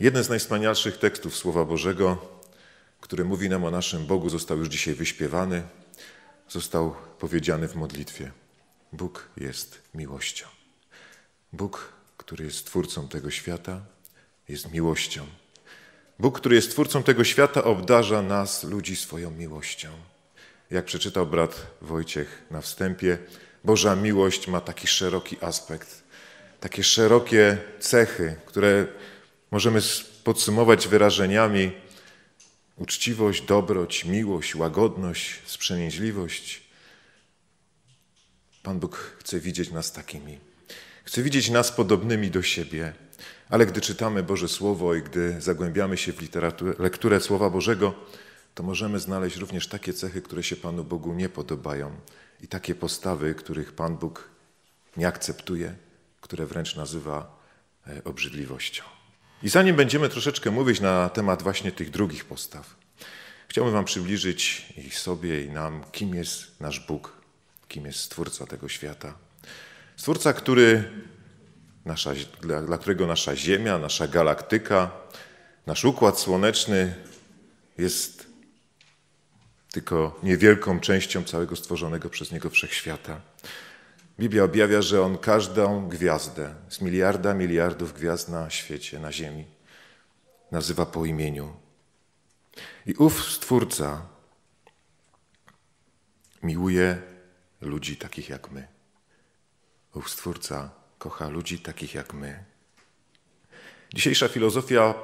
Jeden z najwspanialszych tekstów Słowa Bożego, który mówi nam o naszym Bogu, został już dzisiaj wyśpiewany, został powiedziany w modlitwie. Bóg jest miłością. Bóg, który jest twórcą tego świata, jest miłością. Bóg, który jest twórcą tego świata, obdarza nas, ludzi, swoją miłością. Jak przeczytał brat Wojciech na wstępie, Boża miłość ma taki szeroki aspekt, takie szerokie cechy, które możemy podsumować wyrażeniami uczciwość, dobroć, miłość, łagodność, sprzemięźliwość. Pan Bóg chce widzieć nas takimi. Chce widzieć nas podobnymi do siebie. Ale gdy czytamy Boże Słowo i gdy zagłębiamy się w literaturę, lekturę Słowa Bożego, to możemy znaleźć również takie cechy, które się Panu Bogu nie podobają i takie postawy, których Pan Bóg nie akceptuje, które wręcz nazywa e, obrzydliwością. I zanim będziemy troszeczkę mówić na temat właśnie tych drugich postaw, chciałbym Wam przybliżyć i sobie, i nam, kim jest nasz Bóg, kim jest Stwórca tego świata. Stwórca, który nasza, dla, dla którego nasza Ziemia, nasza galaktyka, nasz układ słoneczny jest tylko niewielką częścią całego stworzonego przez Niego wszechświata. Biblia objawia, że On każdą gwiazdę z miliarda miliardów gwiazd na świecie, na ziemi, nazywa po imieniu. I ów Stwórca miłuje ludzi takich jak my. Ów Stwórca kocha ludzi takich jak my. Dzisiejsza filozofia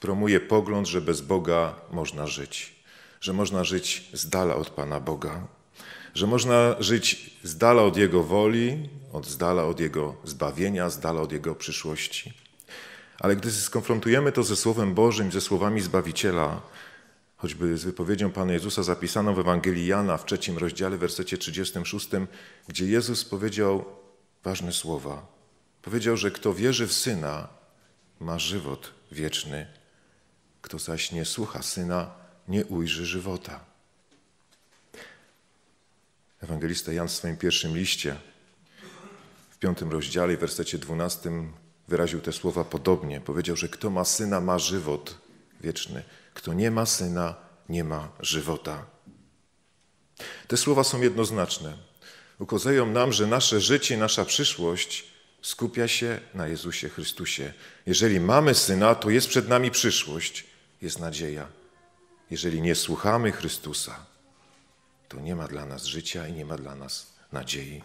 promuje pogląd, że bez Boga można żyć, że można żyć z dala od Pana Boga że można żyć z dala od Jego woli, od z dala od Jego zbawienia, z dala od Jego przyszłości. Ale gdy skonfrontujemy to ze Słowem Bożym, ze słowami Zbawiciela, choćby z wypowiedzią Pana Jezusa zapisaną w Ewangelii Jana w trzecim rozdziale, w wersecie 36, gdzie Jezus powiedział ważne słowa. Powiedział, że kto wierzy w Syna, ma żywot wieczny. Kto zaś nie słucha Syna, nie ujrzy żywota. Ewangelista Jan w swoim pierwszym liście w piątym rozdziale i wersecie dwunastym wyraził te słowa podobnie. Powiedział, że kto ma syna, ma żywot wieczny. Kto nie ma syna, nie ma żywota. Te słowa są jednoznaczne. Ukazują nam, że nasze życie, nasza przyszłość skupia się na Jezusie Chrystusie. Jeżeli mamy syna, to jest przed nami przyszłość, jest nadzieja. Jeżeli nie słuchamy Chrystusa, to nie ma dla nas życia i nie ma dla nas nadziei.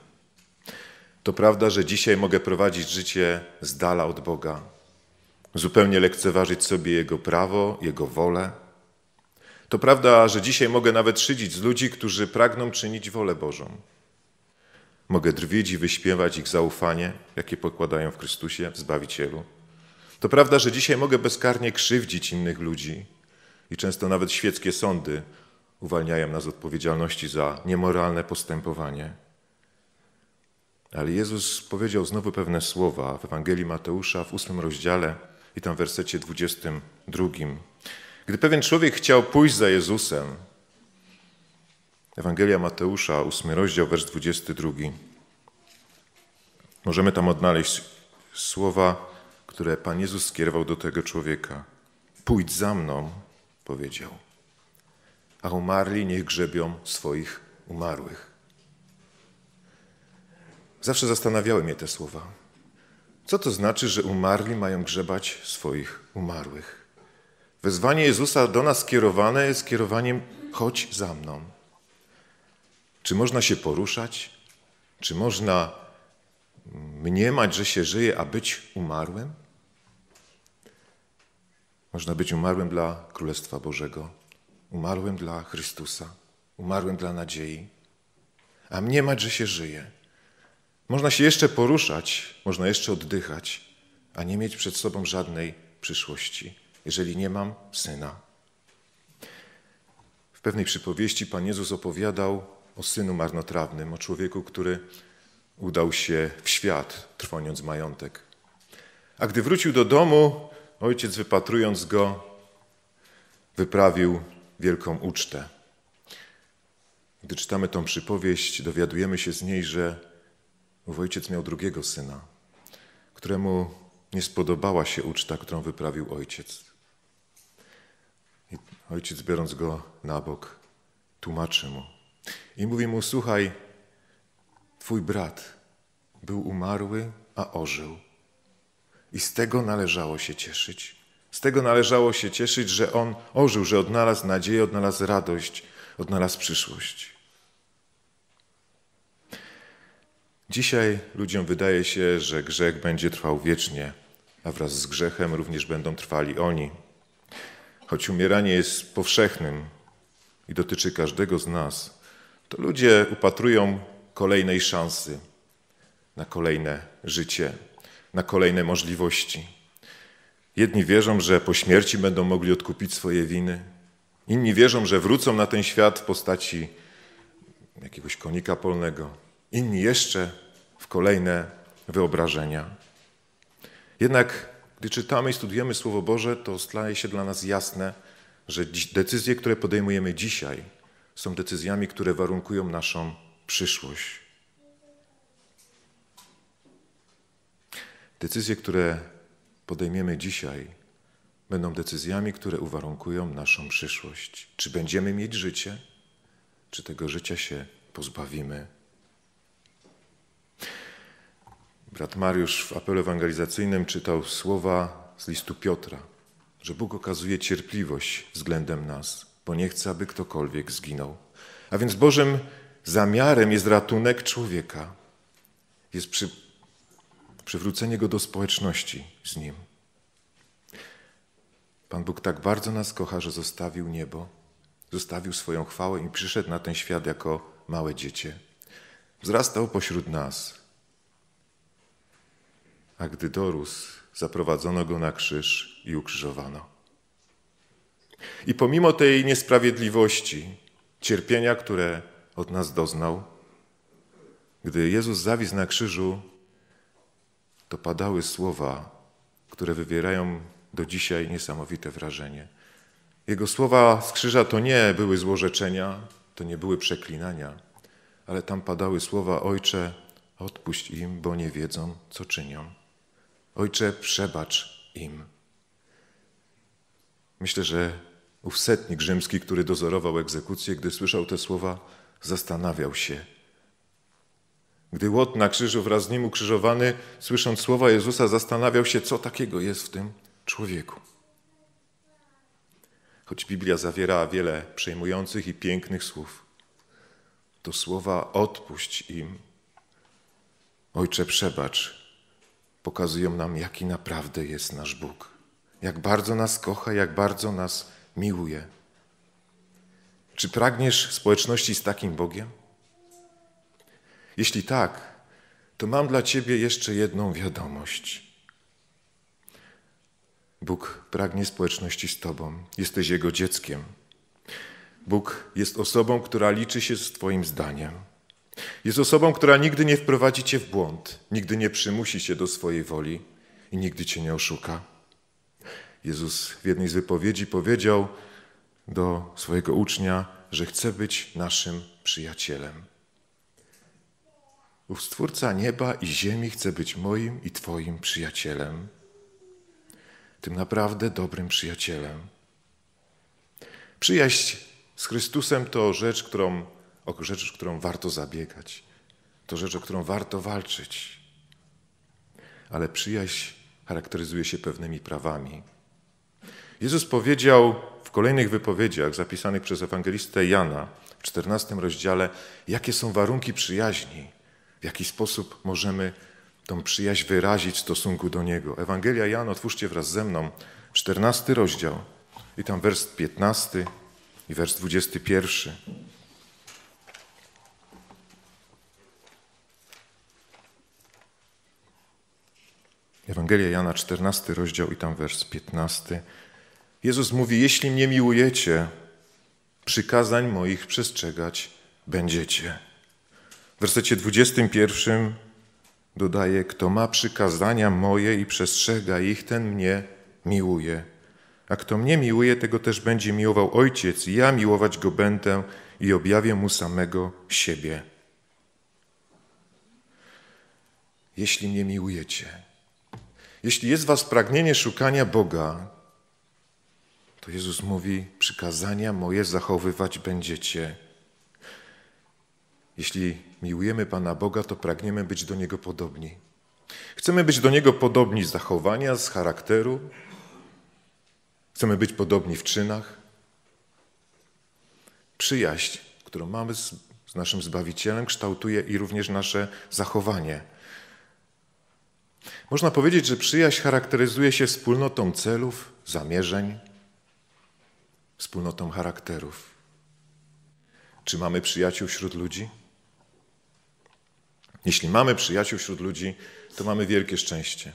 To prawda, że dzisiaj mogę prowadzić życie z dala od Boga, zupełnie lekceważyć sobie Jego prawo, Jego wolę. To prawda, że dzisiaj mogę nawet szydzić z ludzi, którzy pragną czynić wolę Bożą. Mogę drwić i wyśpiewać ich zaufanie, jakie pokładają w Chrystusie, w Zbawicielu. To prawda, że dzisiaj mogę bezkarnie krzywdzić innych ludzi i często nawet świeckie sądy uwalniają nas z odpowiedzialności za niemoralne postępowanie. Ale Jezus powiedział znowu pewne słowa w Ewangelii Mateusza w ósmym rozdziale i tam w wersecie 22. Gdy pewien człowiek chciał pójść za Jezusem, Ewangelia Mateusza, ósmy rozdział, wers 22. Możemy tam odnaleźć słowa, które Pan Jezus skierował do tego człowieka. Pójdź za mną, powiedział a umarli niech grzebią swoich umarłych. Zawsze zastanawiały mnie te słowa. Co to znaczy, że umarli mają grzebać swoich umarłych? Wezwanie Jezusa do nas skierowane jest kierowaniem chodź za mną. Czy można się poruszać? Czy można mniemać, że się żyje, a być umarłym? Można być umarłym dla Królestwa Bożego. Umarłem dla Chrystusa, umarłem dla nadziei, a mniemać, że się żyje. Można się jeszcze poruszać, można jeszcze oddychać, a nie mieć przed sobą żadnej przyszłości, jeżeli nie mam syna. W pewnej przypowieści Pan Jezus opowiadał o synu marnotrawnym, o człowieku, który udał się w świat, trwoniąc majątek. A gdy wrócił do domu, ojciec wypatrując go, wyprawił wielką ucztę. Gdy czytamy tą przypowieść, dowiadujemy się z niej, że ojciec miał drugiego syna, któremu nie spodobała się uczta, którą wyprawił ojciec. I ojciec, biorąc go na bok, tłumaczy mu i mówi mu: Słuchaj, twój brat był umarły, a ożył, i z tego należało się cieszyć. Z tego należało się cieszyć, że on ożył, że odnalazł nadzieję, odnalazł radość, odnalazł przyszłość. Dzisiaj ludziom wydaje się, że grzech będzie trwał wiecznie, a wraz z grzechem również będą trwali oni. Choć umieranie jest powszechnym i dotyczy każdego z nas, to ludzie upatrują kolejnej szansy na kolejne życie, na kolejne możliwości. Jedni wierzą, że po śmierci będą mogli odkupić swoje winy, inni wierzą, że wrócą na ten świat w postaci jakiegoś konika polnego, inni jeszcze w kolejne wyobrażenia. Jednak gdy czytamy i studiujemy Słowo Boże, to staje się dla nas jasne, że decyzje, które podejmujemy dzisiaj, są decyzjami, które warunkują naszą przyszłość. Decyzje, które podejmiemy dzisiaj, będą decyzjami, które uwarunkują naszą przyszłość. Czy będziemy mieć życie, czy tego życia się pozbawimy. Brat Mariusz w apelu ewangelizacyjnym czytał słowa z listu Piotra, że Bóg okazuje cierpliwość względem nas, bo nie chce, aby ktokolwiek zginął. A więc Bożym zamiarem jest ratunek człowieka, jest przy przywrócenie go do społeczności z Nim. Pan Bóg tak bardzo nas kocha, że zostawił niebo, zostawił swoją chwałę i przyszedł na ten świat jako małe dziecię. Wzrastał pośród nas. A gdy dorósł, zaprowadzono go na krzyż i ukrzyżowano. I pomimo tej niesprawiedliwości, cierpienia, które od nas doznał, gdy Jezus zawisł na krzyżu, to padały słowa, które wywierają do dzisiaj niesamowite wrażenie. Jego słowa z krzyża to nie były złorzeczenia, to nie były przeklinania, ale tam padały słowa: Ojcze, odpuść im, bo nie wiedzą, co czynią. Ojcze, przebacz im. Myślę, że ów setnik rzymski, który dozorował egzekucję, gdy słyszał te słowa, zastanawiał się, gdy Łot na krzyżu wraz z nim ukrzyżowany, słysząc słowa Jezusa, zastanawiał się, co takiego jest w tym człowieku. Choć Biblia zawiera wiele przejmujących i pięknych słów, to słowa odpuść im, Ojcze przebacz, pokazują nam, jaki naprawdę jest nasz Bóg, jak bardzo nas kocha, jak bardzo nas miłuje. Czy pragniesz społeczności z takim Bogiem? Jeśli tak, to mam dla Ciebie jeszcze jedną wiadomość. Bóg pragnie społeczności z Tobą, jesteś Jego dzieckiem. Bóg jest osobą, która liczy się z Twoim zdaniem. Jest osobą, która nigdy nie wprowadzi Cię w błąd, nigdy nie przymusi Cię do swojej woli i nigdy Cię nie oszuka. Jezus w jednej z wypowiedzi powiedział do swojego ucznia, że chce być naszym przyjacielem. Ów Stwórca nieba i ziemi chce być moim i Twoim przyjacielem, tym naprawdę dobrym przyjacielem. Przyjaźń z Chrystusem to rzecz, którą, o rzecz, którą warto zabiegać, to rzecz, o którą warto walczyć. Ale przyjaźń charakteryzuje się pewnymi prawami. Jezus powiedział w kolejnych wypowiedziach zapisanych przez ewangelistę Jana w 14 rozdziale, jakie są warunki przyjaźni w jaki sposób możemy tą przyjaźń wyrazić w stosunku do Niego. Ewangelia Jan, otwórzcie wraz ze mną, 14 rozdział i tam wers 15 i wers 21. Ewangelia Jana, 14 rozdział i tam wers 15. Jezus mówi, jeśli mnie miłujecie, przykazań moich przestrzegać będziecie wersecie 21 dodaje: Kto ma przykazania moje i przestrzega ich, ten mnie miłuje. A kto mnie miłuje, tego też będzie miłował Ojciec, i ja miłować go będę i objawię mu samego siebie. Jeśli mnie miłujecie, jeśli jest was pragnienie szukania Boga, to Jezus mówi: Przykazania moje zachowywać będziecie. Jeśli miłujemy Pana Boga, to pragniemy być do Niego podobni. Chcemy być do Niego podobni z zachowania, z charakteru. Chcemy być podobni w czynach. Przyjaźń, którą mamy z, z naszym Zbawicielem, kształtuje i również nasze zachowanie. Można powiedzieć, że przyjaźń charakteryzuje się wspólnotą celów, zamierzeń, wspólnotą charakterów. Czy mamy przyjaciół wśród ludzi? Jeśli mamy przyjaciół wśród ludzi, to mamy wielkie szczęście.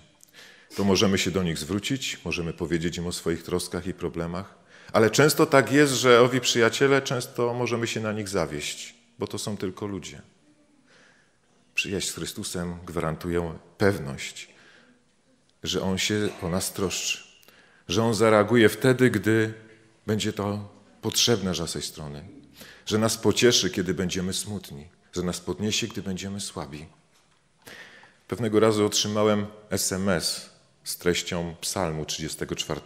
To możemy się do nich zwrócić, możemy powiedzieć im o swoich troskach i problemach, ale często tak jest, że owi przyjaciele często możemy się na nich zawieść, bo to są tylko ludzie. Przyjaźń z Chrystusem gwarantuje pewność, że On się o nas troszczy, że On zareaguje wtedy, gdy będzie to potrzebne z naszej strony, że nas pocieszy, kiedy będziemy smutni, że nas podniesie, gdy będziemy słabi. Pewnego razu otrzymałem SMS z treścią Psalmu 34.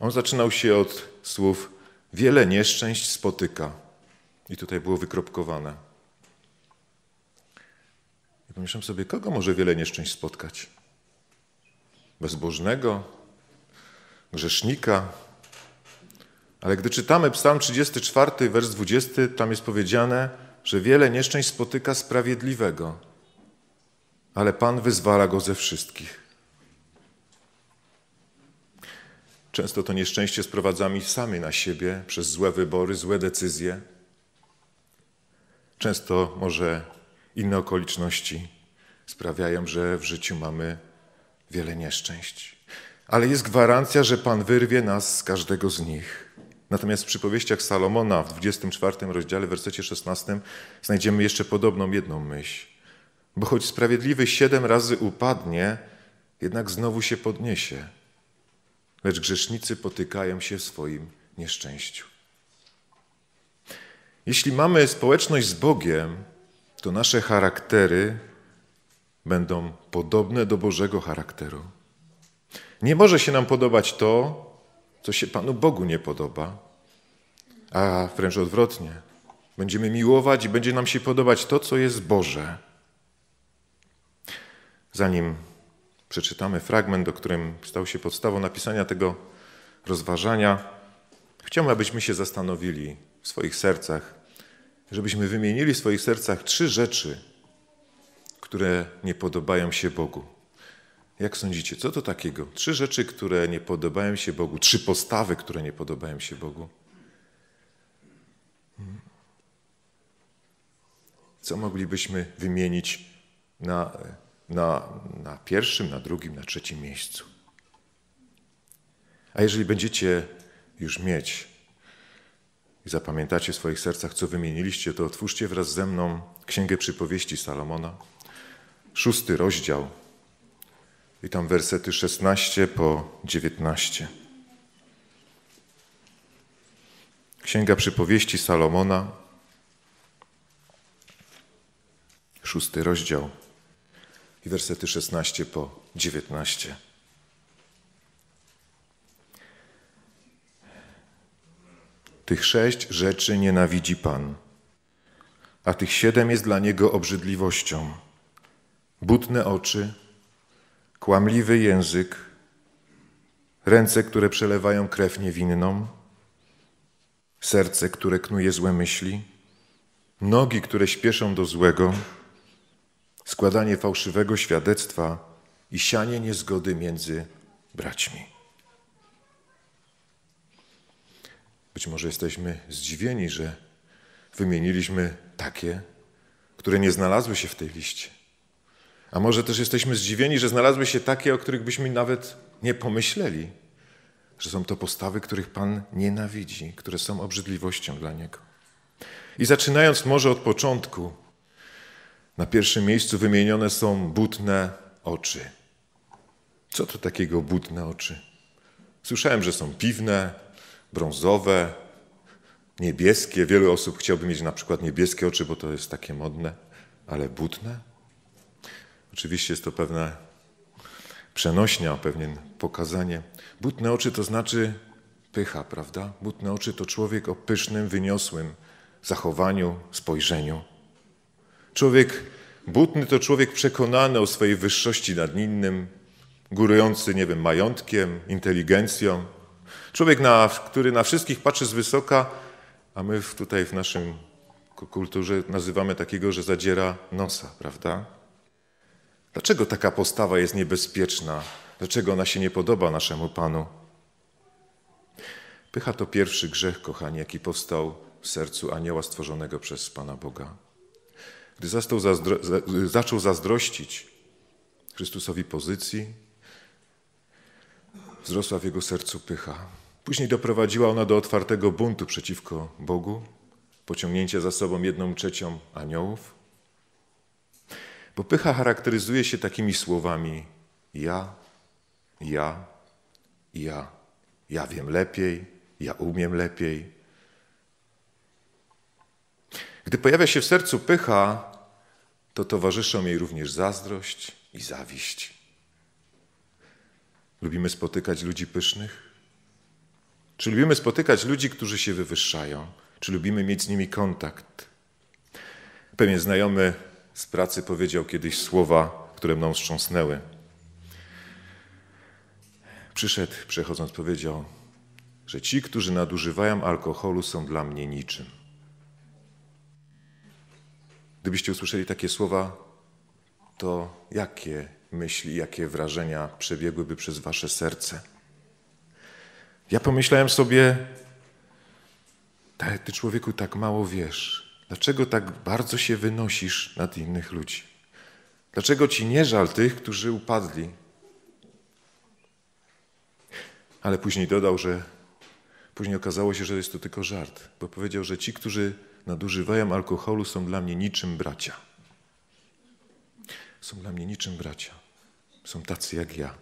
On zaczynał się od słów: Wiele nieszczęść spotyka. I tutaj było wykropkowane. I pomyślałem sobie, kogo może wiele nieszczęść spotkać? Bezbożnego, grzesznika. Ale gdy czytamy Psalm 34, wers 20, tam jest powiedziane, że wiele nieszczęść spotyka sprawiedliwego, ale Pan wyzwala go ze wszystkich. Często to nieszczęście sprowadzamy sami na siebie przez złe wybory, złe decyzje. Często może inne okoliczności sprawiają, że w życiu mamy wiele nieszczęść. Ale jest gwarancja, że Pan wyrwie nas z każdego z nich. Natomiast w przypowieściach Salomona w 24 rozdziale, w wersecie 16 znajdziemy jeszcze podobną jedną myśl. Bo choć sprawiedliwy siedem razy upadnie, jednak znowu się podniesie. Lecz grzesznicy potykają się w swoim nieszczęściu. Jeśli mamy społeczność z Bogiem, to nasze charaktery będą podobne do Bożego charakteru. Nie może się nam podobać to, co się Panu Bogu nie podoba, a wręcz odwrotnie. Będziemy miłować i będzie nam się podobać to, co jest Boże. Zanim przeczytamy fragment, o którym stał się podstawą napisania tego rozważania, chciałbym, abyśmy się zastanowili w swoich sercach, żebyśmy wymienili w swoich sercach trzy rzeczy, które nie podobają się Bogu. Jak sądzicie, co to takiego? Trzy rzeczy, które nie podobają się Bogu, trzy postawy, które nie podobają się Bogu. Hmm. Co moglibyśmy wymienić na, na, na pierwszym, na drugim, na trzecim miejscu? A jeżeli będziecie już mieć i zapamiętacie w swoich sercach, co wymieniliście, to otwórzcie wraz ze mną Księgę Przypowieści Salomona, szósty rozdział i tam wersety 16 po 19. Księga przypowieści Salomona, szósty rozdział i wersety 16 po 19. Tych sześć rzeczy nienawidzi Pan, a tych siedem jest dla niego obrzydliwością. Butne oczy, kłamliwy język, ręce, które przelewają krew niewinną, serce, które knuje złe myśli, nogi, które śpieszą do złego, składanie fałszywego świadectwa i sianie niezgody między braćmi. Być może jesteśmy zdziwieni, że wymieniliśmy takie, które nie znalazły się w tej liście. A może też jesteśmy zdziwieni, że znalazły się takie, o których byśmy nawet nie pomyśleli, że są to postawy, których Pan nienawidzi, które są obrzydliwością dla Niego. I zaczynając może od początku, na pierwszym miejscu wymienione są butne oczy. Co to takiego butne oczy? Słyszałem, że są piwne, brązowe, niebieskie. Wielu osób chciałoby mieć na przykład niebieskie oczy, bo to jest takie modne, ale butne? Oczywiście jest to pewna przenośnia, pewien pokazanie. Butne oczy to znaczy pycha, prawda? Butne oczy to człowiek o pysznym, wyniosłym zachowaniu, spojrzeniu. Człowiek butny to człowiek przekonany o swojej wyższości nad innym, górujący, nie wiem, majątkiem, inteligencją. Człowiek, na, który na wszystkich patrzy z wysoka, a my tutaj w naszym kulturze nazywamy takiego, że zadziera nosa, prawda? Dlaczego taka postawa jest niebezpieczna? Dlaczego ona się nie podoba naszemu Panu? Pycha to pierwszy grzech, kochani, jaki powstał w sercu anioła stworzonego przez Pana Boga. Gdy zaczął, zazdro zaczął zazdrościć Chrystusowi pozycji, wzrosła w jego sercu pycha. Później doprowadziła ona do otwartego buntu przeciwko Bogu, pociągnięcia za sobą jedną trzecią aniołów, bo pycha charakteryzuje się takimi słowami: ja, ja, ja, ja wiem lepiej, ja umiem lepiej. Gdy pojawia się w sercu pycha, to towarzyszą jej również zazdrość i zawiść. Lubimy spotykać ludzi pysznych? Czy lubimy spotykać ludzi, którzy się wywyższają? Czy lubimy mieć z nimi kontakt? Pewien znajomy z pracy powiedział kiedyś słowa, które mną wstrząsnęły. Przyszedł, przechodząc, powiedział, że ci, którzy nadużywają alkoholu, są dla mnie niczym. Gdybyście usłyszeli takie słowa, to jakie myśli, jakie wrażenia przebiegłyby przez wasze serce? Ja pomyślałem sobie, ty człowieku tak mało wiesz. Dlaczego tak bardzo się wynosisz nad innych ludzi? Dlaczego ci nie żal tych, którzy upadli? Ale później dodał, że później okazało się, że jest to tylko żart, bo powiedział, że ci, którzy nadużywają alkoholu, są dla mnie niczym bracia. Są dla mnie niczym bracia. Są tacy jak ja.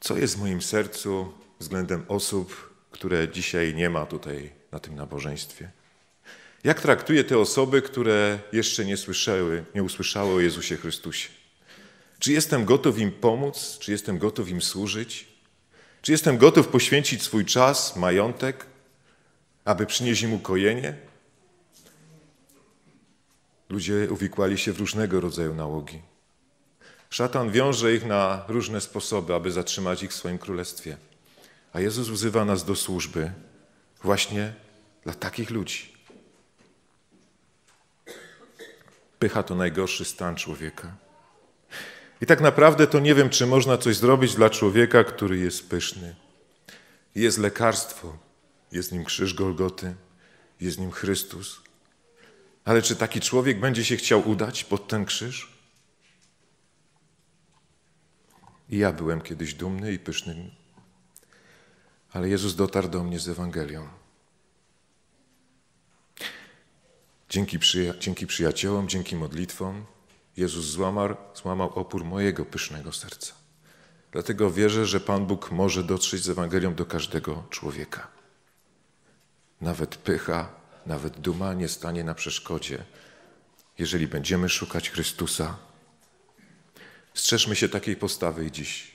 Co jest w moim sercu względem osób, które dzisiaj nie ma tutaj na tym nabożeństwie? Jak traktuje te osoby, które jeszcze nie słyszały, nie usłyszały o Jezusie Chrystusie? Czy jestem gotów im pomóc? Czy jestem gotów im służyć? Czy jestem gotów poświęcić swój czas, majątek, aby przynieść im ukojenie? Ludzie uwikłali się w różnego rodzaju nałogi. Szatan wiąże ich na różne sposoby, aby zatrzymać ich w swoim królestwie. A Jezus wzywa nas do służby, właśnie dla takich ludzi. Pycha to najgorszy stan człowieka. I tak naprawdę to nie wiem, czy można coś zrobić dla człowieka, który jest pyszny. Jest lekarstwo, jest nim krzyż Golgoty, jest nim Chrystus. Ale czy taki człowiek będzie się chciał udać pod ten krzyż? I ja byłem kiedyś dumny i pysznym ale Jezus dotarł do mnie z Ewangelią. Dzięki, przyja dzięki przyjaciołom, dzięki modlitwom, Jezus złamał, złamał opór mojego pysznego serca. Dlatego wierzę, że Pan Bóg może dotrzeć z Ewangelią do każdego człowieka. Nawet pycha, nawet duma nie stanie na przeszkodzie, jeżeli będziemy szukać Chrystusa. Strzeżmy się takiej postawy i dziś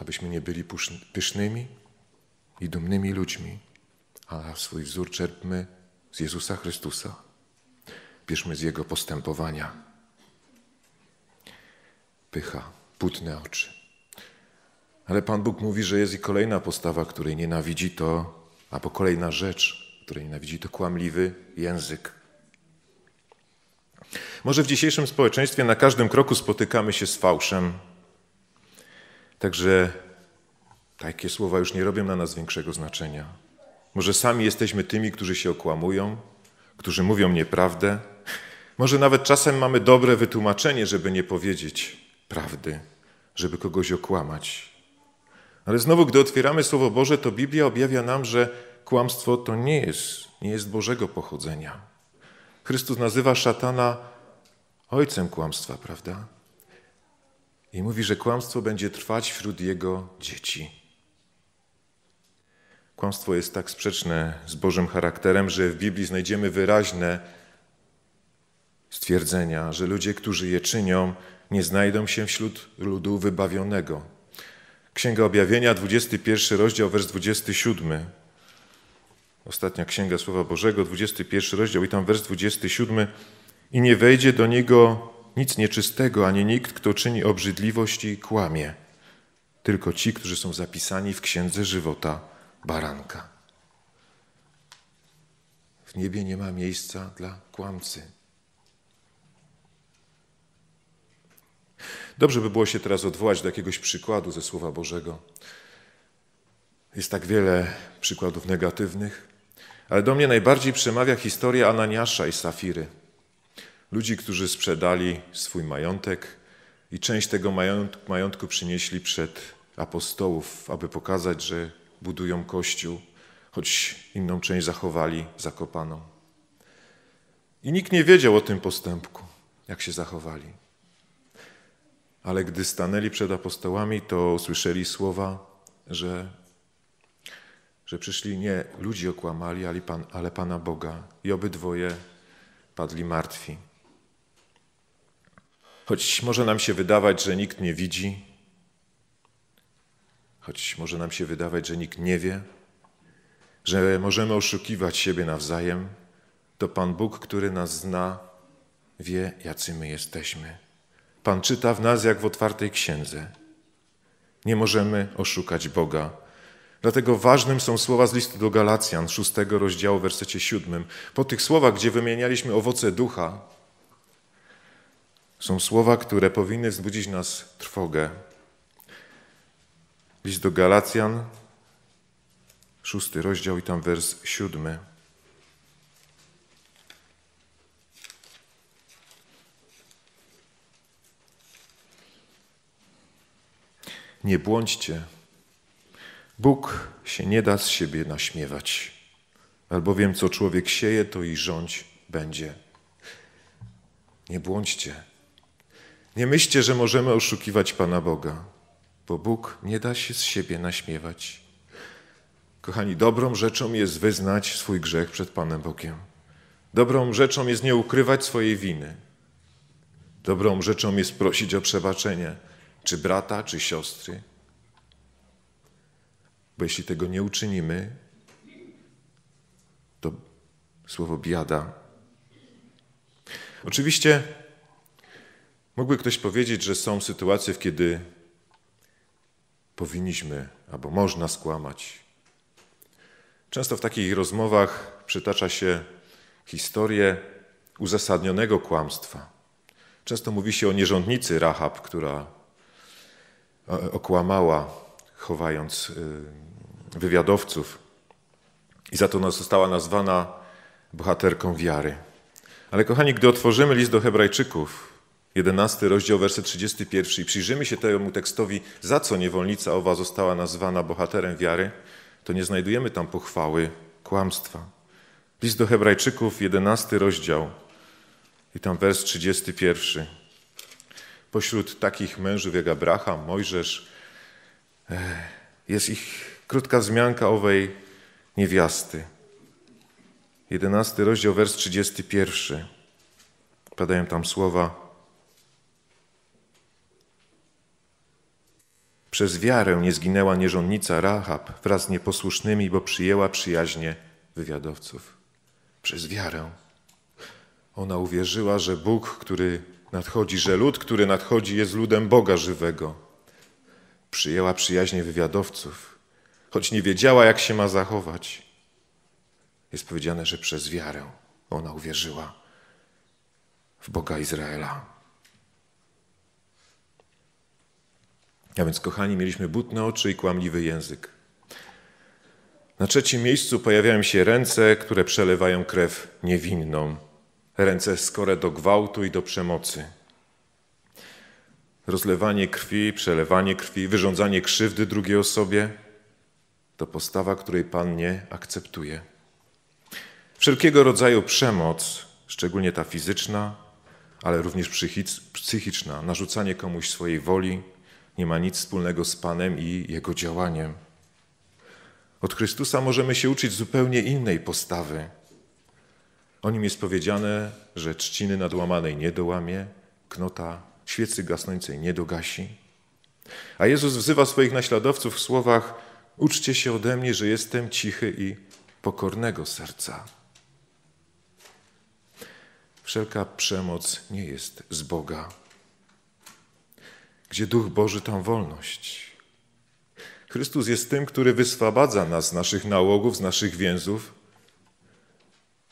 abyśmy nie byli pysznymi i dumnymi ludźmi, a swój wzór czerpmy z Jezusa Chrystusa. Bierzmy z Jego postępowania. Pycha, płótne oczy. Ale Pan Bóg mówi, że jest i kolejna postawa, której nienawidzi to, albo kolejna rzecz, której nienawidzi to kłamliwy język. Może w dzisiejszym społeczeństwie na każdym kroku spotykamy się z fałszem, Także takie słowa już nie robią na nas większego znaczenia. Może sami jesteśmy tymi, którzy się okłamują, którzy mówią nieprawdę. Może nawet czasem mamy dobre wytłumaczenie, żeby nie powiedzieć prawdy, żeby kogoś okłamać. Ale znowu, gdy otwieramy Słowo Boże, to Biblia objawia nam, że kłamstwo to nie jest, nie jest Bożego pochodzenia. Chrystus nazywa szatana ojcem kłamstwa, prawda? I mówi, że kłamstwo będzie trwać wśród jego dzieci. Kłamstwo jest tak sprzeczne z Bożym charakterem, że w Biblii znajdziemy wyraźne stwierdzenia, że ludzie, którzy je czynią, nie znajdą się wśród ludu wybawionego. Księga Objawienia, 21 rozdział, wers 27. Ostatnia Księga Słowa Bożego, 21 rozdział i tam wers 27. I nie wejdzie do niego nic nieczystego, ani nikt, kto czyni obrzydliwość i kłamie, tylko ci, którzy są zapisani w księdze żywota baranka. W niebie nie ma miejsca dla kłamcy. Dobrze by było się teraz odwołać do jakiegoś przykładu ze Słowa Bożego. Jest tak wiele przykładów negatywnych, ale do mnie najbardziej przemawia historia Ananiasza i Safiry ludzi, którzy sprzedali swój majątek i część tego majątku, przynieśli przed apostołów, aby pokazać, że budują kościół, choć inną część zachowali zakopaną. I nikt nie wiedział o tym postępku, jak się zachowali. Ale gdy stanęli przed apostołami, to usłyszeli słowa, że, że przyszli nie ludzi okłamali, ale, pan, ale Pana Boga i obydwoje padli martwi. Choć może nam się wydawać, że nikt nie widzi, choć może nam się wydawać, że nikt nie wie, że możemy oszukiwać siebie nawzajem, to Pan Bóg, który nas zna, wie, jacy my jesteśmy. Pan czyta w nas jak w otwartej księdze. Nie możemy oszukać Boga. Dlatego ważnym są słowa z listu do Galacjan, 6. rozdziału, wersecie 7. Po tych słowach, gdzie wymienialiśmy owoce ducha, są słowa, które powinny wzbudzić nas trwogę. List do Galacjan, szósty rozdział i tam wers siódmy. Nie błądźcie. Bóg się nie da z siebie naśmiewać, albowiem co człowiek sieje, to i rządź będzie. Nie błądźcie. Nie myślcie, że możemy oszukiwać Pana Boga, bo Bóg nie da się z siebie naśmiewać. Kochani, dobrą rzeczą jest wyznać swój grzech przed Panem Bogiem. Dobrą rzeczą jest nie ukrywać swojej winy. Dobrą rzeczą jest prosić o przebaczenie, czy brata, czy siostry. Bo jeśli tego nie uczynimy, to słowo biada. Oczywiście Mógłby ktoś powiedzieć, że są sytuacje, kiedy powinniśmy albo można skłamać. Często w takich rozmowach przytacza się historię uzasadnionego kłamstwa. Często mówi się o nierządnicy Rahab, która e, okłamała, chowając y, wywiadowców. I za to no, została nazwana bohaterką wiary. Ale kochani, gdy otworzymy list do Hebrajczyków, 11 rozdział, werset 31. I przyjrzymy się temu tekstowi, za co niewolnica owa została nazwana bohaterem wiary, to nie znajdujemy tam pochwały, kłamstwa. List do Hebrajczyków, 11 rozdział i tam wers 31. Pośród takich mężów jak Abraham, Mojżesz, eh, jest ich krótka wzmianka owej niewiasty. 11 rozdział, wers 31. Padają tam słowa Przez wiarę nie zginęła nierządnica Rahab wraz z nieposłusznymi, bo przyjęła przyjaźnie wywiadowców. Przez wiarę. Ona uwierzyła, że Bóg, który nadchodzi, że lud, który nadchodzi, jest ludem Boga żywego. Przyjęła przyjaźnie wywiadowców, choć nie wiedziała, jak się ma zachować. Jest powiedziane, że przez wiarę ona uwierzyła w Boga Izraela. A więc, kochani, mieliśmy butne oczy i kłamliwy język. Na trzecim miejscu pojawiają się ręce, które przelewają krew niewinną. Ręce skore do gwałtu i do przemocy. Rozlewanie krwi, przelewanie krwi, wyrządzanie krzywdy drugiej osobie to postawa, której Pan nie akceptuje. Wszelkiego rodzaju przemoc, szczególnie ta fizyczna, ale również psychiczna, narzucanie komuś swojej woli, nie ma nic wspólnego z Panem i Jego działaniem. Od Chrystusa możemy się uczyć zupełnie innej postawy. O nim jest powiedziane, że trzciny nadłamanej nie dołamie, knota świecy gasnącej nie dogasi. A Jezus wzywa swoich naśladowców w słowach: Uczcie się ode mnie, że jestem cichy i pokornego serca. Wszelka przemoc nie jest z Boga. Gdzie Duch Boży, tam wolność. Chrystus jest tym, który wyswabadza nas z naszych nałogów, z naszych więzów,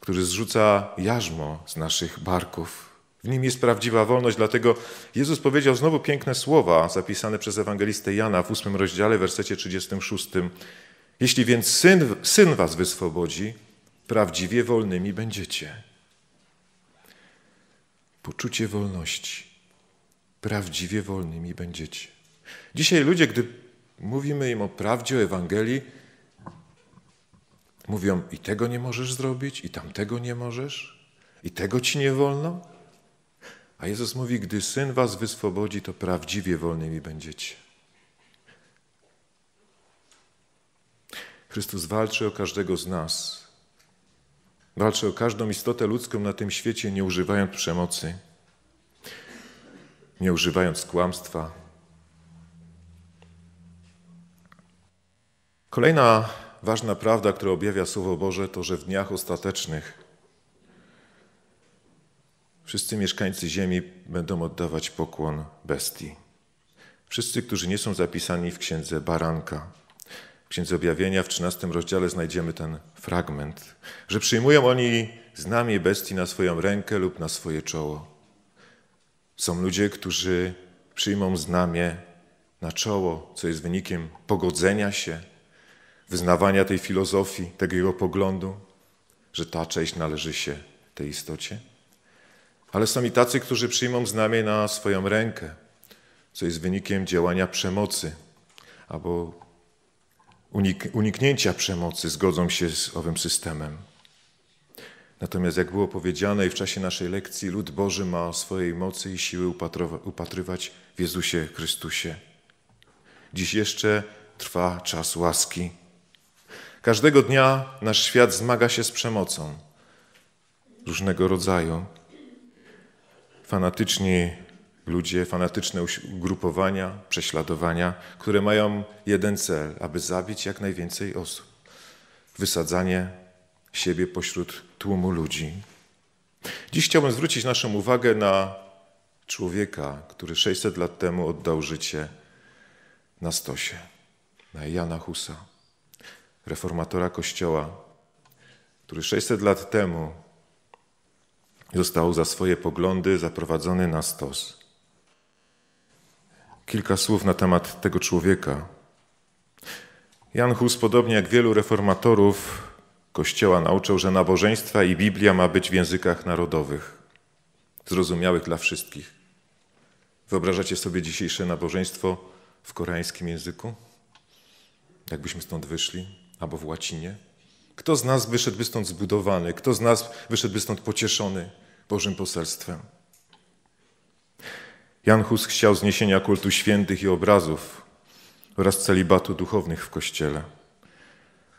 który zrzuca jarzmo z naszych barków. W nim jest prawdziwa wolność, dlatego Jezus powiedział znowu piękne słowa zapisane przez ewangelistę Jana w ósmym rozdziale, wersecie 36. Jeśli więc syn, syn was wyswobodzi, prawdziwie wolnymi będziecie. Poczucie wolności prawdziwie wolnymi będziecie. Dzisiaj ludzie, gdy mówimy im o prawdzie, o Ewangelii, mówią i tego nie możesz zrobić, i tamtego nie możesz, i tego ci nie wolno. A Jezus mówi, gdy Syn was wyswobodzi, to prawdziwie wolnymi będziecie. Chrystus walczy o każdego z nas. Walczy o każdą istotę ludzką na tym świecie, nie używając przemocy nie używając kłamstwa. Kolejna ważna prawda, która objawia Słowo Boże, to że w dniach ostatecznych wszyscy mieszkańcy ziemi będą oddawać pokłon bestii. Wszyscy, którzy nie są zapisani w księdze Baranka. W księdze Objawienia w 13 rozdziale znajdziemy ten fragment, że przyjmują oni znamie bestii na swoją rękę lub na swoje czoło. Są ludzie, którzy przyjmą znamię na czoło, co jest wynikiem pogodzenia się, wyznawania tej filozofii, tego jego poglądu, że ta część należy się tej istocie. Ale są i tacy, którzy przyjmą znamię na swoją rękę, co jest wynikiem działania przemocy albo uniknięcia przemocy, zgodzą się z owym systemem. Natomiast, jak było powiedziane i w czasie naszej lekcji, lud Boży ma swojej mocy i siły upatrywać w Jezusie Chrystusie. Dziś jeszcze trwa czas łaski. Każdego dnia nasz świat zmaga się z przemocą różnego rodzaju. Fanatyczni ludzie, fanatyczne ugrupowania, prześladowania, które mają jeden cel, aby zabić jak najwięcej osób. Wysadzanie siebie pośród tłumu ludzi. Dziś chciałbym zwrócić naszą uwagę na człowieka, który 600 lat temu oddał życie na stosie, na Jana Husa, reformatora Kościoła, który 600 lat temu został za swoje poglądy zaprowadzony na stos. Kilka słów na temat tego człowieka. Jan Hus, podobnie jak wielu reformatorów, Kościoła nauczył, że nabożeństwa i Biblia ma być w językach narodowych, zrozumiałych dla wszystkich. Wyobrażacie sobie dzisiejsze nabożeństwo w koreańskim języku? Jakbyśmy stąd wyszli, albo w łacinie? Kto z nas wyszedłby stąd zbudowany? Kto z nas wyszedłby stąd pocieszony Bożym poselstwem? Jan Hus chciał zniesienia kultu świętych i obrazów oraz celibatu duchownych w Kościele.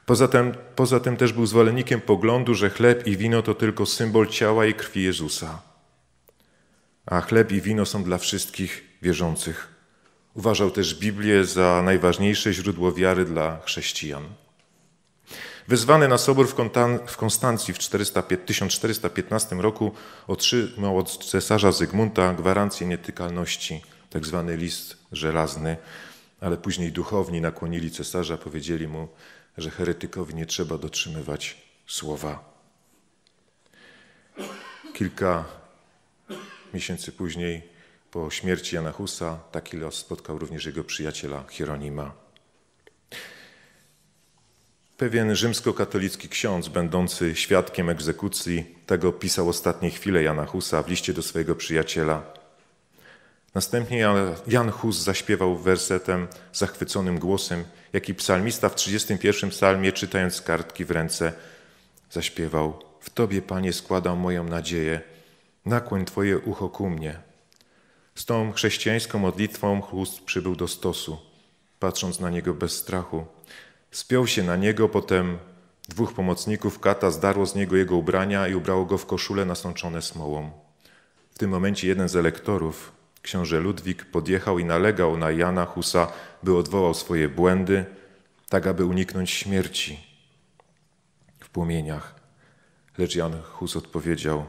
Poza tym, poza tym też był zwolennikiem poglądu, że chleb i wino to tylko symbol ciała i krwi Jezusa. A chleb i wino są dla wszystkich wierzących. Uważał też Biblię za najważniejsze źródło wiary dla chrześcijan. Wezwany na sobór w Konstancji w 1415 roku otrzymał od cesarza Zygmunta gwarancję nietykalności, tak zwany list żelazny, ale później duchowni nakłonili cesarza, powiedzieli mu, że heretykowi nie trzeba dotrzymywać słowa. Kilka miesięcy później, po śmierci Jana Husa, taki los spotkał również jego przyjaciela Hieronima. Pewien rzymskokatolicki ksiądz, będący świadkiem egzekucji, tego pisał ostatnie chwile Jana Husa w liście do swojego przyjaciela. Następnie Jan Hus zaśpiewał wersetem zachwyconym głosem jak i psalmista w 31 psalmie, czytając kartki w ręce, zaśpiewał: W Tobie, Panie, składam moją nadzieję, nakłoń Twoje ucho ku mnie. Z tą chrześcijańską modlitwą chłust przybył do stosu, patrząc na niego bez strachu. Spiął się na niego, potem dwóch pomocników kata zdarło z niego jego ubrania i ubrało go w koszulę nasączone smołą. W tym momencie jeden z elektorów, Książę Ludwik podjechał i nalegał na Jana Husa, by odwołał swoje błędy, tak aby uniknąć śmierci w płomieniach. Lecz Jan Hus odpowiedział: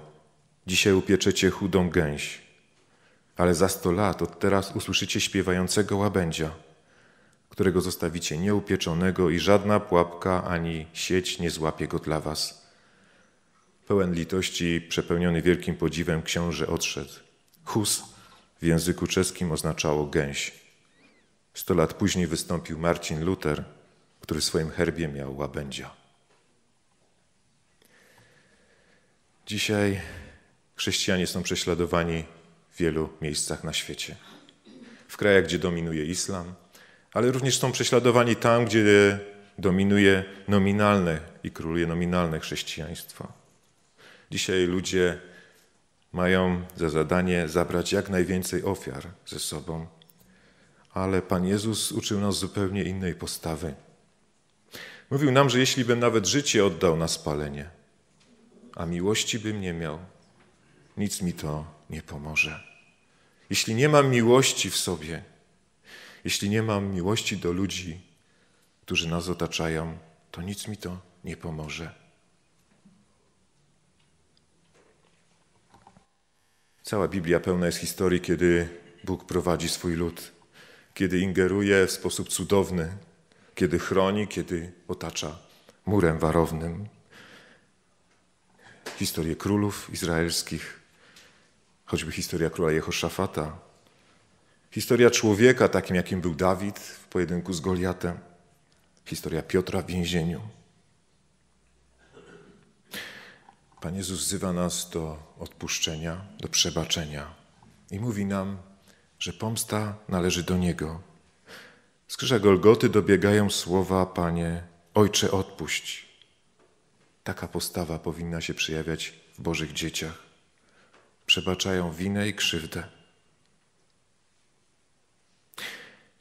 Dzisiaj upieczecie chudą gęś, ale za sto lat od teraz usłyszycie śpiewającego łabędzia, którego zostawicie nieupieczonego i żadna pułapka ani sieć nie złapie go dla was. Pełen litości, przepełniony wielkim podziwem, książę odszedł. Hus w języku czeskim oznaczało gęś. Sto lat później wystąpił Marcin Luther, który w swoim herbie miał łabędzia. Dzisiaj chrześcijanie są prześladowani w wielu miejscach na świecie. W krajach, gdzie dominuje islam, ale również są prześladowani tam, gdzie dominuje nominalne i króluje nominalne chrześcijaństwo. Dzisiaj ludzie mają za zadanie zabrać jak najwięcej ofiar ze sobą. Ale Pan Jezus uczył nas zupełnie innej postawy. Mówił nam, że jeśli bym nawet życie oddał na spalenie, a miłości bym nie miał, nic mi to nie pomoże. Jeśli nie mam miłości w sobie, jeśli nie mam miłości do ludzi, którzy nas otaczają, to nic mi to nie pomoże. Cała Biblia pełna jest historii, kiedy Bóg prowadzi swój lud, kiedy ingeruje w sposób cudowny, kiedy chroni, kiedy otacza murem warownym. Historie królów izraelskich, choćby historia króla Jehoszafata, historia człowieka, takim jakim był Dawid w pojedynku z Goliatem, historia Piotra w więzieniu. Pan Jezus wzywa nas do odpuszczenia, do przebaczenia i mówi nam, że pomsta należy do Niego. Z krzyża Golgoty dobiegają słowa, Panie, Ojcze, odpuść. Taka postawa powinna się przejawiać w Bożych dzieciach. Przebaczają winę i krzywdę.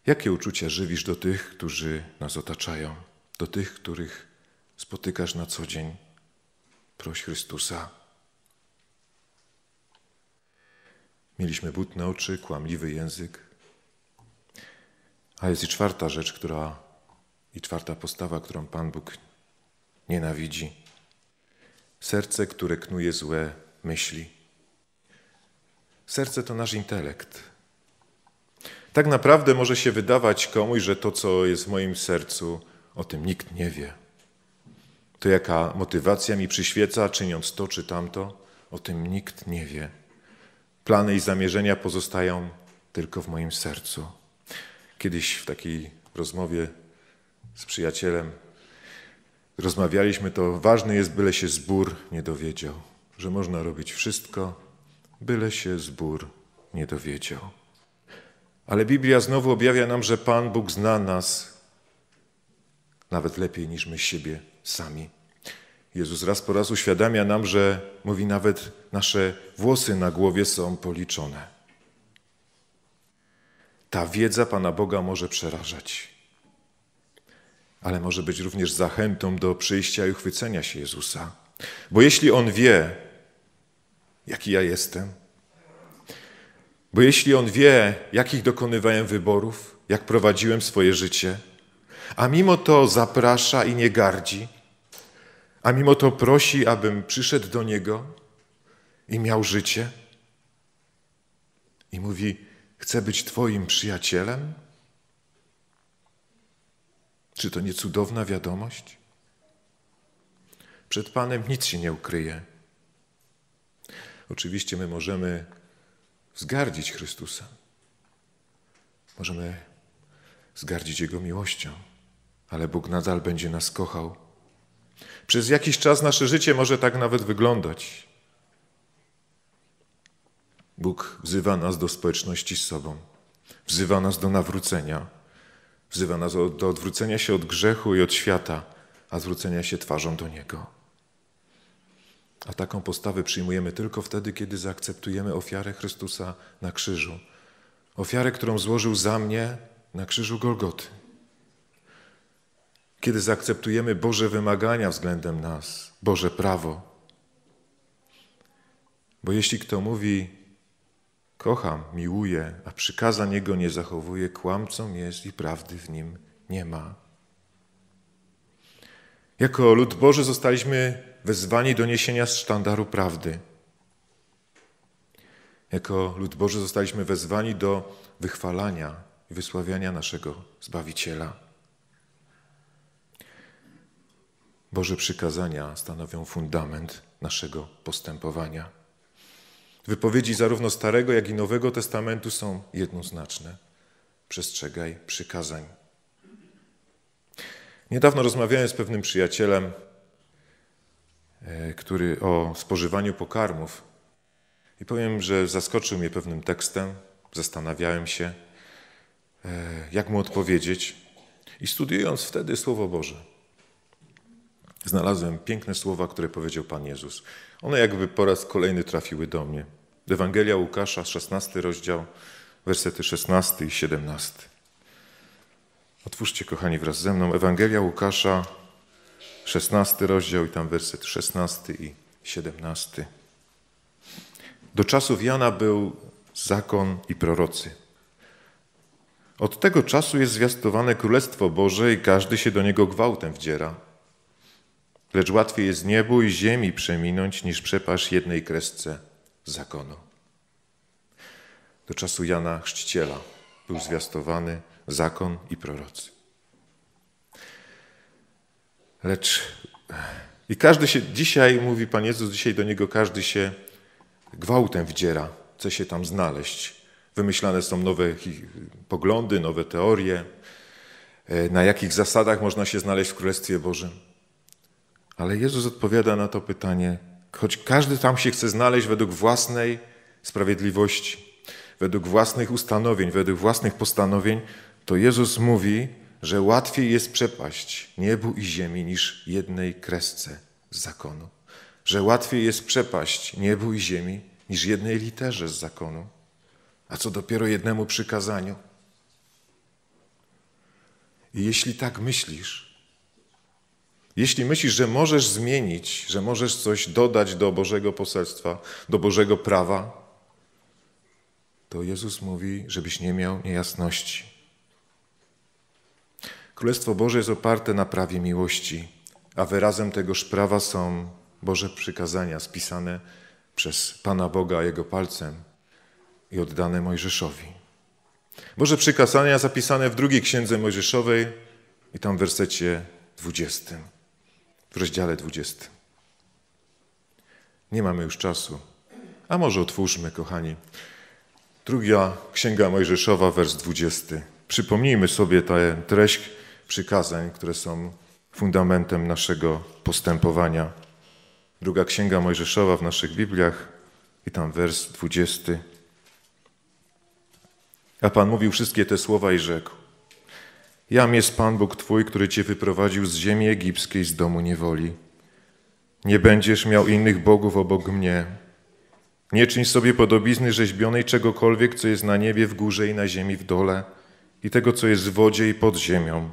Jakie uczucia żywisz do tych, którzy nas otaczają, do tych, których spotykasz na co dzień? Proś Chrystusa. Mieliśmy butne oczy, kłamliwy język. A jest i czwarta rzecz, która i czwarta postawa, którą Pan Bóg nienawidzi. Serce, które knuje złe myśli. Serce to nasz intelekt. Tak naprawdę może się wydawać komuś, że to, co jest w moim sercu, o tym nikt nie wie. To jaka motywacja mi przyświeca, czyniąc to czy tamto, o tym nikt nie wie. Plany i zamierzenia pozostają tylko w moim sercu. Kiedyś w takiej rozmowie z przyjacielem rozmawialiśmy, to ważny jest, byle się zbór nie dowiedział, że można robić wszystko, byle się zbór nie dowiedział. Ale Biblia znowu objawia nam, że Pan Bóg zna nas nawet lepiej niż my siebie sami. Jezus raz po raz uświadamia nam, że mówi nawet nasze włosy na głowie są policzone. Ta wiedza Pana Boga może przerażać, ale może być również zachętą do przyjścia i uchwycenia się Jezusa. Bo jeśli On wie, jaki ja jestem, bo jeśli On wie, jakich dokonywałem wyborów, jak prowadziłem swoje życie, a mimo to zaprasza i nie gardzi, a mimo to prosi, abym przyszedł do Niego i miał życie. I mówi: Chcę być Twoim przyjacielem? Czy to nie cudowna wiadomość? Przed Panem nic się nie ukryje. Oczywiście my możemy zgardzić Chrystusa. Możemy zgardzić Jego miłością, ale Bóg nadal będzie nas kochał przez jakiś czas nasze życie może tak nawet wyglądać. Bóg wzywa nas do społeczności z sobą, wzywa nas do nawrócenia, wzywa nas do, do odwrócenia się od grzechu i od świata, a zwrócenia się twarzą do Niego. A taką postawę przyjmujemy tylko wtedy, kiedy zaakceptujemy ofiarę Chrystusa na krzyżu. Ofiarę, którą złożył za mnie na krzyżu Golgoty kiedy zaakceptujemy Boże wymagania względem nas, Boże prawo. Bo jeśli kto mówi, kocham, miłuję, a przykazań Jego nie zachowuje, kłamcą jest i prawdy w nim nie ma. Jako lud Boży zostaliśmy wezwani do niesienia sztandaru prawdy. Jako lud Boży zostaliśmy wezwani do wychwalania i wysławiania naszego Zbawiciela. Boże przykazania stanowią fundament naszego postępowania. Wypowiedzi zarówno Starego, jak i Nowego Testamentu są jednoznaczne. Przestrzegaj przykazań. Niedawno rozmawiałem z pewnym przyjacielem, e, który o spożywaniu pokarmów i powiem, że zaskoczył mnie pewnym tekstem, zastanawiałem się, e, jak mu odpowiedzieć. I studiując wtedy Słowo Boże, znalazłem piękne słowa, które powiedział Pan Jezus. One jakby po raz kolejny trafiły do mnie. Ewangelia Łukasza, 16 rozdział, wersety 16 i 17. Otwórzcie, kochani, wraz ze mną Ewangelia Łukasza, 16 rozdział i tam werset 16 i 17. Do czasów Jana był zakon i prorocy. Od tego czasu jest zwiastowane Królestwo Boże i każdy się do niego gwałtem wdziera lecz łatwiej jest niebu i ziemi przeminąć niż przepaść jednej kresce zakonu. Do czasu Jana Chrzciciela był zwiastowany zakon i prorocy. Lecz i każdy się dzisiaj, mówi Pan Jezus, dzisiaj do niego każdy się gwałtem wdziera, chce się tam znaleźć. Wymyślane są nowe poglądy, nowe teorie, e, na jakich zasadach można się znaleźć w Królestwie Bożym. Ale Jezus odpowiada na to pytanie, choć każdy tam się chce znaleźć według własnej sprawiedliwości, według własnych ustanowień, według własnych postanowień, to Jezus mówi, że łatwiej jest przepaść niebu i ziemi niż jednej kresce z zakonu. Że łatwiej jest przepaść niebu i ziemi niż jednej literze z zakonu. A co dopiero jednemu przykazaniu. I jeśli tak myślisz, jeśli myślisz, że możesz zmienić, że możesz coś dodać do Bożego poselstwa, do Bożego prawa, to Jezus mówi, żebyś nie miał niejasności. Królestwo Boże jest oparte na prawie miłości, a wyrazem tegoż prawa są Boże przykazania spisane przez Pana Boga Jego palcem i oddane Mojżeszowi. Boże przykazania zapisane w drugiej księdze Mojżeszowej i tam w wersecie 20 w rozdziale 20. Nie mamy już czasu. A może otwórzmy, kochani. Druga Księga Mojżeszowa, wers 20. Przypomnijmy sobie tę treść przykazań, które są fundamentem naszego postępowania. Druga Księga Mojżeszowa w naszych Bibliach i tam wers 20. A Pan mówił wszystkie te słowa i rzekł: Jam jest Pan Bóg Twój, który Cię wyprowadził z ziemi egipskiej, z domu niewoli. Nie będziesz miał innych bogów obok mnie. Nie czyń sobie podobizny rzeźbionej czegokolwiek, co jest na niebie, w górze i na ziemi, w dole, i tego, co jest w wodzie i pod ziemią.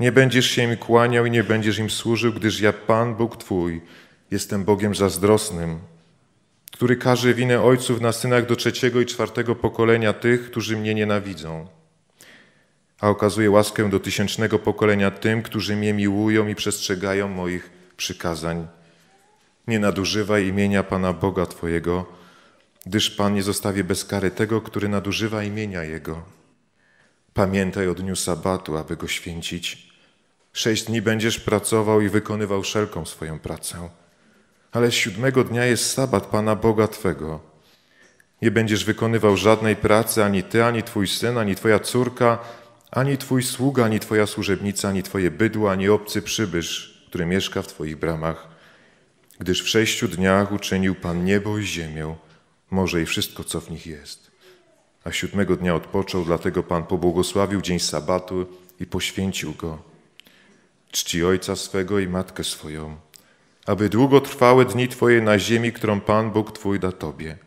Nie będziesz się im kłaniał i nie będziesz im służył, gdyż ja, Pan Bóg Twój, jestem Bogiem zazdrosnym, który każe winę ojców na synach do trzeciego i czwartego pokolenia tych, którzy mnie nienawidzą a okazuje łaskę do tysięcznego pokolenia tym, którzy mnie miłują i przestrzegają moich przykazań. Nie nadużywaj imienia Pana Boga Twojego, gdyż Pan nie zostawi bez kary tego, który nadużywa imienia Jego. Pamiętaj o dniu sabatu, aby go święcić. Sześć dni będziesz pracował i wykonywał wszelką swoją pracę. Ale siódmego dnia jest sabat Pana Boga Twego. Nie będziesz wykonywał żadnej pracy, ani ty, ani twój syn, ani twoja córka, ani Twój sługa, ani Twoja służebnica, ani Twoje bydło, ani obcy przybysz, który mieszka w Twoich bramach, gdyż w sześciu dniach uczynił Pan niebo i ziemię, morze i wszystko, co w nich jest. A siódmego dnia odpoczął, dlatego Pan pobłogosławił dzień sabatu i poświęcił go. Czci ojca swego i matkę swoją, aby długo trwały dni Twoje na ziemi, którą Pan Bóg Twój da Tobie.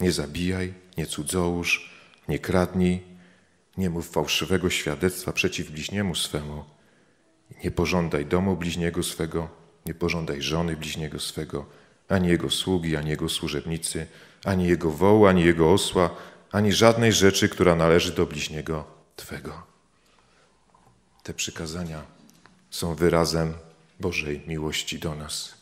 Nie zabijaj, nie cudzołóż, nie kradnij, nie mów fałszywego świadectwa przeciw bliźniemu swemu. Nie pożądaj domu bliźniego swego, nie pożądaj żony bliźniego swego, ani jego sługi, ani jego służebnicy, ani jego wołu, ani jego osła, ani żadnej rzeczy, która należy do bliźniego Twego. Te przykazania są wyrazem Bożej miłości do nas.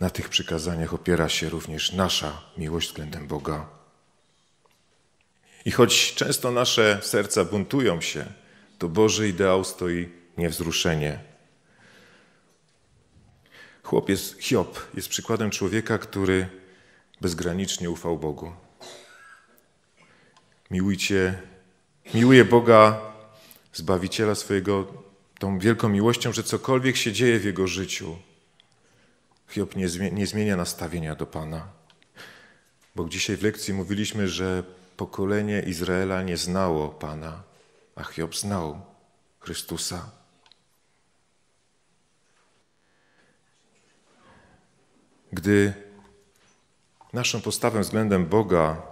Na tych przykazaniach opiera się również nasza miłość względem Boga, i choć często nasze serca buntują się, to Boży ideał stoi niewzruszenie. Chłopiec Hiob jest przykładem człowieka, który bezgranicznie ufał Bogu. Miłujcie, miłuje Boga, Zbawiciela swojego, tą wielką miłością, że cokolwiek się dzieje w jego życiu, Hiob nie zmienia nastawienia do Pana. Bo dzisiaj w lekcji mówiliśmy, że pokolenie Izraela nie znało Pana, a Hiob znał Chrystusa. Gdy naszą postawę względem Boga,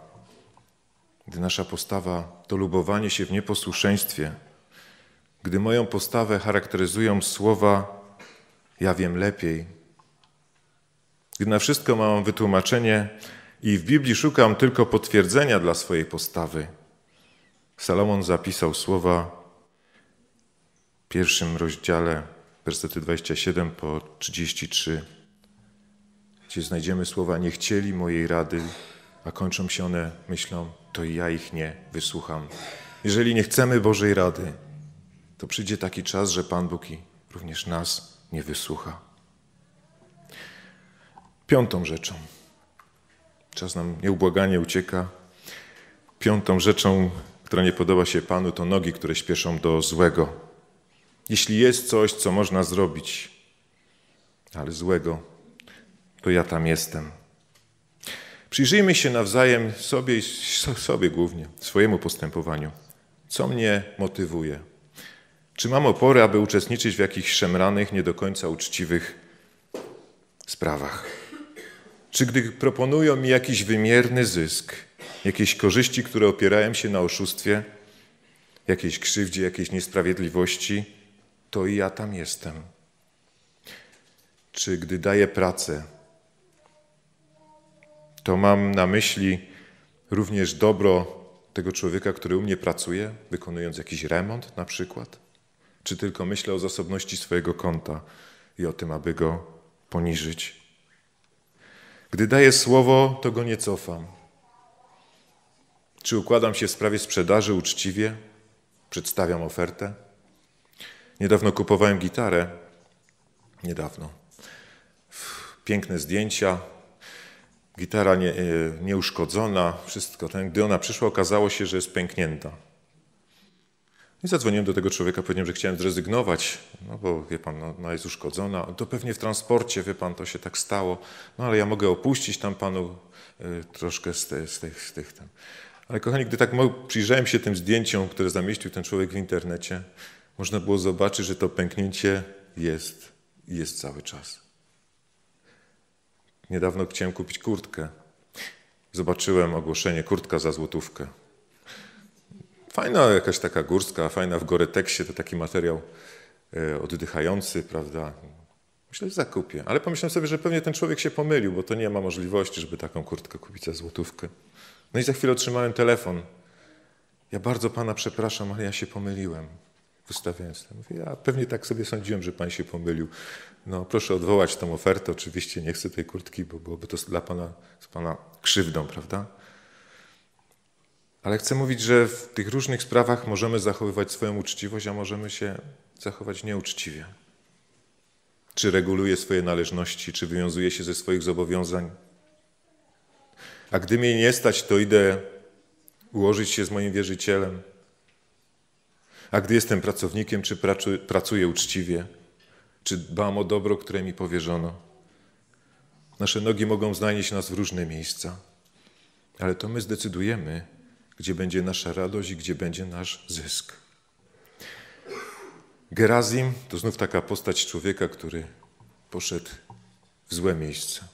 gdy nasza postawa to lubowanie się w nieposłuszeństwie, gdy moją postawę charakteryzują słowa ja wiem lepiej, gdy na wszystko mam wytłumaczenie, i w Biblii szukam tylko potwierdzenia dla swojej postawy. Salomon zapisał słowa w pierwszym rozdziale, wersety 27 po 33, gdzie znajdziemy słowa: Nie chcieli mojej rady, a kończą się one myślą, to ja ich nie wysłucham. Jeżeli nie chcemy Bożej rady, to przyjdzie taki czas, że Pan Bóg i również nas nie wysłucha. Piątą rzeczą. Czas nam nieubłaganie ucieka. Piątą rzeczą, która nie podoba się Panu, to nogi, które śpieszą do złego. Jeśli jest coś, co można zrobić, ale złego, to ja tam jestem. Przyjrzyjmy się nawzajem sobie i sobie głównie, swojemu postępowaniu. Co mnie motywuje? Czy mam opory, aby uczestniczyć w jakichś szemranych, nie do końca uczciwych sprawach? czy gdy proponują mi jakiś wymierny zysk, jakieś korzyści, które opierają się na oszustwie, jakiejś krzywdzie, jakiejś niesprawiedliwości, to i ja tam jestem. Czy gdy daję pracę, to mam na myśli również dobro tego człowieka, który u mnie pracuje, wykonując jakiś remont na przykład? Czy tylko myślę o zasobności swojego konta i o tym, aby go poniżyć? Gdy daję słowo, to go nie cofam. Czy układam się w sprawie sprzedaży uczciwie? Przedstawiam ofertę? Niedawno kupowałem gitarę. Niedawno. Piękne zdjęcia. Gitara nie, e, nieuszkodzona, wszystko. Gdy ona przyszła, okazało się, że jest pęknięta. I zadzwoniłem do tego człowieka, powiedziałem, że chciałem zrezygnować, no bo wie pan, no, jest uszkodzona. To pewnie w transporcie, wie pan, to się tak stało. No ale ja mogę opuścić tam panu y, troszkę z, te, z tych, z tych tam. Ale kochani, gdy tak przyjrzałem się tym zdjęciom, które zamieścił ten człowiek w internecie, można było zobaczyć, że to pęknięcie jest i jest cały czas. Niedawno chciałem kupić kurtkę. Zobaczyłem ogłoszenie kurtka za złotówkę. Fajna jakaś taka górska, fajna w Goreteksie, to taki materiał e, oddychający, prawda? Myślę, że zakupię. Ale pomyślałem sobie, że pewnie ten człowiek się pomylił, bo to nie ma możliwości, żeby taką kurtkę kupić za złotówkę. No i za chwilę otrzymałem telefon. Ja bardzo pana przepraszam, ale ja się pomyliłem. Wystawiając to. Mówię, ja pewnie tak sobie sądziłem, że pan się pomylił. No proszę odwołać tą ofertę. Oczywiście nie chcę tej kurtki, bo byłoby to dla pana, z pana krzywdą, prawda? Ale chcę mówić, że w tych różnych sprawach możemy zachowywać swoją uczciwość, a możemy się zachować nieuczciwie. Czy reguluje swoje należności, czy wywiązuje się ze swoich zobowiązań. A gdy mnie nie stać, to idę ułożyć się z moim wierzycielem. A gdy jestem pracownikiem, czy pracuję uczciwie, czy dbam o dobro, które mi powierzono. Nasze nogi mogą znaleźć nas w różne miejsca, ale to my zdecydujemy, gdzie będzie nasza radość i gdzie będzie nasz zysk. Gerazim to znów taka postać człowieka, który poszedł w złe miejsca.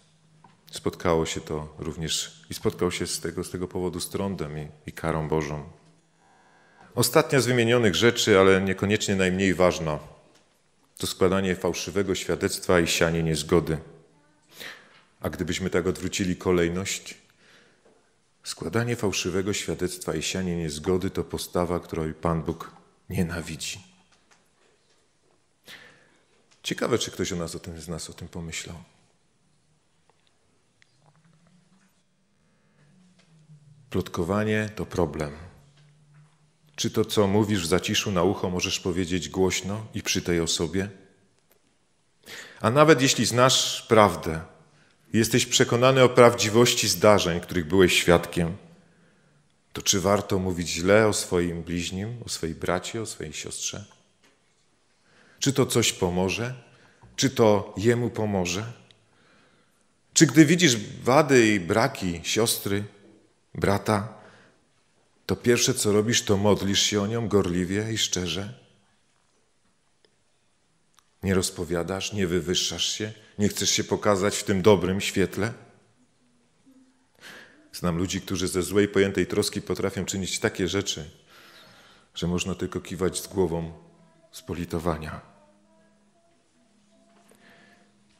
Spotkało się to również i spotkał się z tego, z tego powodu z trądem i, i karą Bożą. Ostatnia z wymienionych rzeczy, ale niekoniecznie najmniej ważna, to składanie fałszywego świadectwa i sianie niezgody. A gdybyśmy tak odwrócili kolejność, Składanie fałszywego świadectwa i sianie niezgody to postawa, której Pan Bóg nienawidzi. Ciekawe, czy ktoś o nas o tym, z nas o tym pomyślał. Plotkowanie to problem. Czy to, co mówisz w zaciszu na ucho, możesz powiedzieć głośno i przy tej osobie? A nawet jeśli znasz prawdę, jesteś przekonany o prawdziwości zdarzeń, których byłeś świadkiem, to czy warto mówić źle o swoim bliźnim, o swojej bracie, o swojej siostrze? Czy to coś pomoże? Czy to jemu pomoże? Czy gdy widzisz wady i braki siostry, brata, to pierwsze co robisz, to modlisz się o nią gorliwie i szczerze? Nie rozpowiadasz, nie wywyższasz się, nie chcesz się pokazać w tym dobrym świetle? Znam ludzi, którzy ze złej pojętej troski potrafią czynić takie rzeczy, że można tylko kiwać z głową z politowania.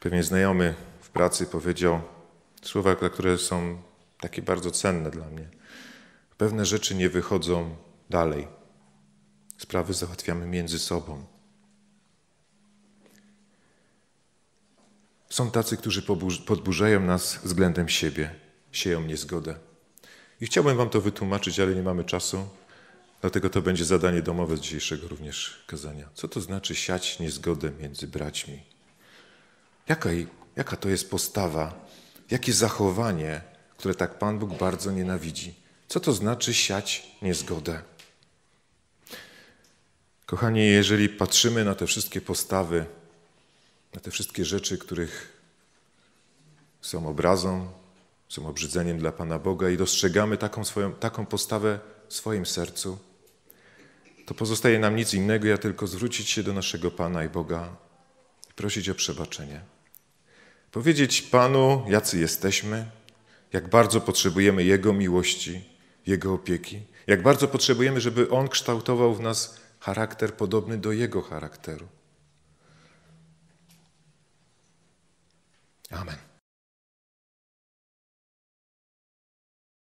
Pewien znajomy w pracy powiedział słowa, które są takie bardzo cenne dla mnie. Pewne rzeczy nie wychodzą dalej. Sprawy załatwiamy między sobą. Są tacy, którzy podburzają nas względem siebie, sieją niezgodę. I chciałbym Wam to wytłumaczyć, ale nie mamy czasu, dlatego to będzie zadanie domowe z dzisiejszego również kazania. Co to znaczy siać niezgodę między braćmi? Jaka, jaka to jest postawa, jakie zachowanie, które tak Pan Bóg bardzo nienawidzi? Co to znaczy siać niezgodę? Kochani, jeżeli patrzymy na te wszystkie postawy, na te wszystkie rzeczy, których są obrazą, są obrzydzeniem dla Pana Boga i dostrzegamy taką, swoją, taką postawę w swoim sercu, to pozostaje nam nic innego, jak tylko zwrócić się do naszego Pana i Boga i prosić o przebaczenie. Powiedzieć Panu, jacy jesteśmy, jak bardzo potrzebujemy Jego miłości, Jego opieki, jak bardzo potrzebujemy, żeby On kształtował w nas charakter podobny do Jego charakteru. Amen.